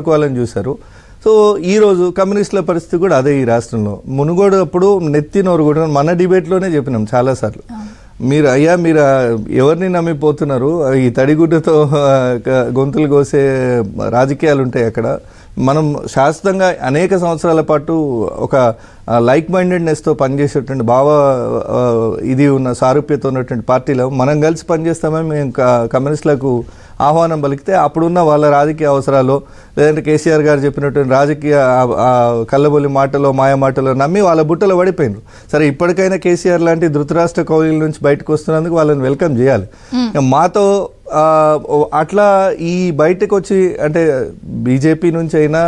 పడుకోవాలని చూశారు సో ఈరోజు కమ్యూనిస్టుల పరిస్థితి కూడా అదే ఈ రాష్ట్రంలో మునుగోడు అప్పుడు నెత్తి నోరు కూడా మన డిబేట్లోనే చెప్పినాం చాలాసార్లు మీరు అయ్యా మీరు ఎవరిని నమ్మిపోతున్నారు ఈ తడిగుడ్డతో గొంతులు కోసే రాజకీయాలు ఉంటాయి అక్కడ మనం శాశ్వతంగా అనేక సంవత్సరాల పాటు ఒక లైక్ మైండెడ్నెస్తో పనిచేసేటువంటి భావ ఇది ఉన్న సారూప్యత ఉన్నటువంటి పార్టీలో మనం కలిసి పనిచేస్తామని మేము కమ్యూనిస్టులకు ఆహ్వానం పలికితే అప్పుడున్న వాళ్ళ రాజకీయ అవసరాలు లేదంటే కేసీఆర్ గారు చెప్పినటువంటి రాజకీయ కళ్ళబొలి మాటలో మాయ మాటలో నమ్మి వాళ్ళ బుట్టలో పడిపోయినారు సరే ఇప్పటికైనా కేసీఆర్ లాంటి ధృతరాష్ట్ర కౌలీల నుంచి బయటకు వస్తున్నందుకు వాళ్ళని వెల్కమ్ చేయాలి మాతో అట్లా ఈ బయటకు వచ్చి అంటే బీజేపీ నుంచి అయినా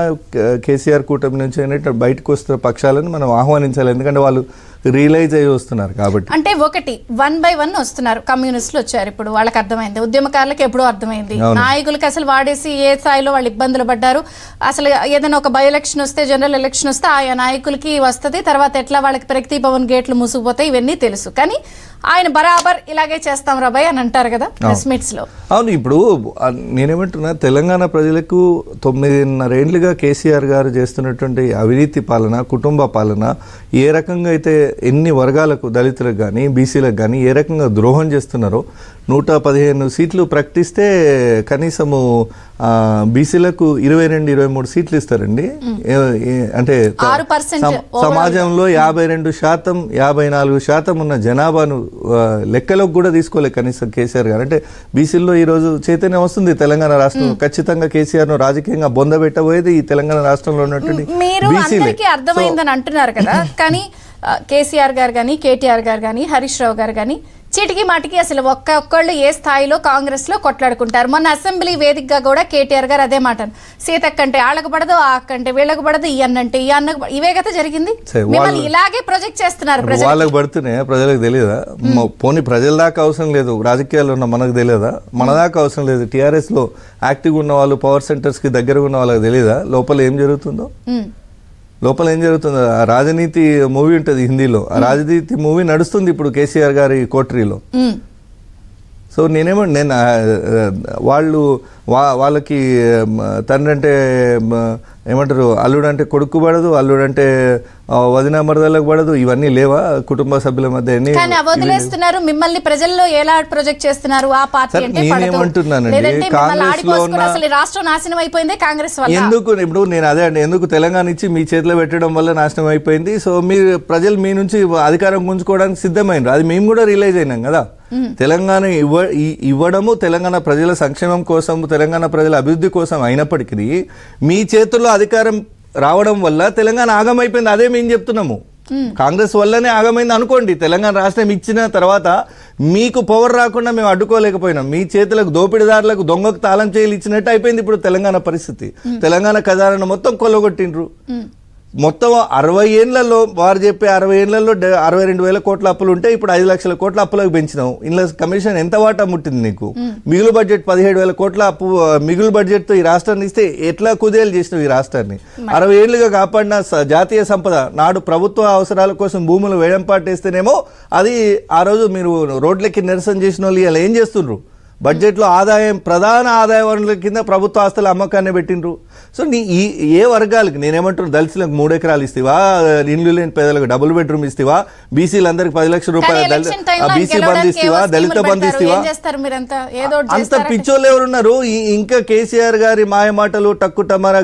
కేసీఆర్ కూటమి నుంచి అయినా బయటకు వస్తున్న పక్షాలను మనం ఆహ్వానించాలి ఎందుకంటే వాళ్ళు రియలైజ్ అయ్యి వస్తున్నారు కాబట్టి అంటే ఒకటి వన్ బై వన్ వస్తున్నారు కమ్యూనిస్టులు వచ్చారు ఇప్పుడు వాళ్ళకి అర్థమైంది ఉద్యమకారులకు ఎప్పుడూ అర్థమైంది నాయకులకి అసలు వాడేసి ఏ స్థాయిలో వాళ్ళు ఇబ్బందులు పడ్డారు అసలు ఏదైనా ఒక బై ఎలక్షన్ వస్తే జనరల్ ఎలక్షన్ వస్తే ఆయా నాయకులకి వస్తుంది తర్వాత ఎట్లా వాళ్ళకి ప్రగతి భవన్ గేట్లు మూసుకుపోతాయి ఇవన్నీ తెలుసు కానీ ఆయన బరాబర్ ఇలాగే చేస్తాం రాబాయ్ అని అంటారు కదా ప్రెస్ మీట్స్ లో అవును ఇప్పుడు నేనేమంటున్నా తెలంగాణ ప్రజలకు తొమ్మిదిన్నరేండ్లుగా కేసీఆర్ గారు చేస్తున్నటువంటి అవినీతి పాలన కుటుంబ పాలన ఏ రకంగా అయితే ఎన్ని వర్గాలకు దళితులకు కానీ బీసీలకు కానీ ఏ రకంగా ద్రోహం చేస్తున్నారో నూట పదిహేను సీట్లు ప్రకటిస్తే కనీసము బీసీలకు ఇరవై రెండు ఇరవై మూడు సీట్లు ఇస్తారండి అంటే సమాజంలో యాభై రెండు శాతం యాభై నాలుగు శాతం ఉన్న జనాభాను లెక్కలోకి కూడా తీసుకోలేదు కనీసం కేసీఆర్ గారు అంటే బీసీల్లో ఈరోజు చైతన్యం వస్తుంది తెలంగాణ రాష్ట్రం ఖచ్చితంగా కేసీఆర్ ను రాజకీయంగా బొందబెట్టబోయేది ఈ తెలంగాణ రాష్ట్రంలో ఉన్నటువంటి బీసీ అర్థమైందని అంటున్నారు కదా కానీ కేసీఆర్ గారు కానీ కేటీఆర్ గారు కానీ హరీష్ రావు గారు కానీ చిటికి మాటికి అసలు ఒక్క ఒక్కళ్ళు ఏ స్థాయిలో కాంగ్రెస్ లో కొట్లాడుకుంటారు మొన్న అసెంబ్లీ వేదికగా కూడా కేటీఆర్ గారు అదే మాట సీతక్కంటే ఆళ్ళకు పడదు ఆ కంటే వీళ్ళకు పడదు ఈ అన్నంటే ఈ అన్న ఇవే కదా జరిగింది మిమ్మల్ని ఇలాగే ప్రొజెక్ట్ చేస్తున్నారు వాళ్ళకి పడుతున్నాయి ప్రజలకు తెలియదా పోనీ ప్రజల దాకా అవసరం లేదు రాజకీయాలు ఉన్న మనకు తెలియదా మన దాకా అవసరం లేదు లో యాక్టివ్ ఉన్న వాళ్ళు పవర్ సెంటర్స్ కి దగ్గర ఉన్న వాళ్ళకి తెలియదా లోపల ఏం జరుగుతుందో లోపల ఏం జరుగుతుంది రాజనీతి మూవీ ఉంటుంది హిందీలో ఆ రాజనీతి మూవీ నడుస్తుంది ఇప్పుడు కేసీఆర్ గారి కోటరీలో సో నేనేమో నేను వాళ్ళు వా వాళ్ళకి తండ్రి అంటే ఏమంటారు అంటే కొడుకు పడదు అల్లుడంటే వదిన మరదలకు పడదు ఇవన్నీ లేవా కుటుంబ సభ్యుల మధ్య వదిలేస్తున్నారు మిమ్మల్ని ప్రజల్లో ఎలా ప్రొజెక్ట్ చేస్తున్నారు ఆ పార్టీ నేనేమంటున్నానండి కాంగ్రెస్ లో రాష్ట్రం నాశనం అయిపోయింది కాంగ్రెస్ ఎందుకు ఇప్పుడు నేను అదే అండి ఎందుకు తెలంగాణ ఇచ్చి మీ చేతిలో పెట్టడం వల్ల నాశనం అయిపోయింది సో మీరు ప్రజలు మీ నుంచి అధికారం గుంజుకోవడానికి సిద్ధమైనరు అది మేము కూడా రియలైజ్ అయినాం కదా తెలంగాణ ఇవ్వ ఇవ్వడము తెలంగాణ ప్రజల సంక్షేమం కోసం తెలంగాణ ప్రజల అభివృద్ధి కోసం అయినప్పటికీ మీ చేతుల్లో అధికారం రావడం వల్ల తెలంగాణ ఆగమైపోయింది అదే మేము చెప్తున్నాము కాంగ్రెస్ వల్లనే ఆగమైంది అనుకోండి తెలంగాణ రాష్ట్రం ఇచ్చిన తర్వాత మీకు పవర్ రాకుండా మేము అడ్డుకోలేకపోయినాం మీ చేతులకు దోపిడీదారులకు దొంగకు తాళం చేయలు ఇచ్చినట్టు అయిపోయింది ఇప్పుడు తెలంగాణ పరిస్థితి తెలంగాణ ఖజానాను మొత్తం కొల్లగొట్టిండ్రు మొత్తం అరవై ఏళ్లలో వారు చెప్పే అరవై ఏళ్లలో అరవై రెండు వేల కోట్ల అప్పులు ఉంటే ఇప్పుడు ఐదు లక్షల కోట్ల అప్పులకు పెంచినావు ఇందులో కమిషన్ ఎంత వాటా ముట్టింది నీకు మిగులు బడ్జెట్ పదిహేడు వేల కోట్ల అప్పు మిగులు బడ్జెట్తో ఈ రాష్ట్రాన్ని ఇస్తే ఎట్లా కుదేలు చేసినావు ఈ రాష్ట్రాన్ని అరవై ఏళ్లుగా కాపాడిన జాతీయ సంపద నాడు ప్రభుత్వ అవసరాల కోసం భూములు వేడంపాటేస్తేనేమో అది ఆ రోజు మీరు రోడ్లకి నిరసన చేసిన వాళ్ళు ఇలా ఏం చేస్తున్నారు బడ్జెట్లో ఆదాయం ప్రధాన ఆదాయ వనరుల కింద ప్రభుత్వ ఆస్తుల అమ్మకాన్ని పెట్టిండ్రు సో నీ ఈ ఏ వర్గాలకు నేనేమంటారు దళితులకు మూడు ఎకరాలు ఇస్తావా ఇండ్లు లేని పేదలకు డబుల్ బెడ్రూమ్ ఇస్తావా బీసీలందరికి పది లక్షల రూపాయలు బీసీ బంద్ దళిత బంద్ ఇస్తావా అంత పిచ్చోళ్ళు ఎవరున్నారు ఇంకా కేసీఆర్ గారి మాయమాటలు టక్కు టమారా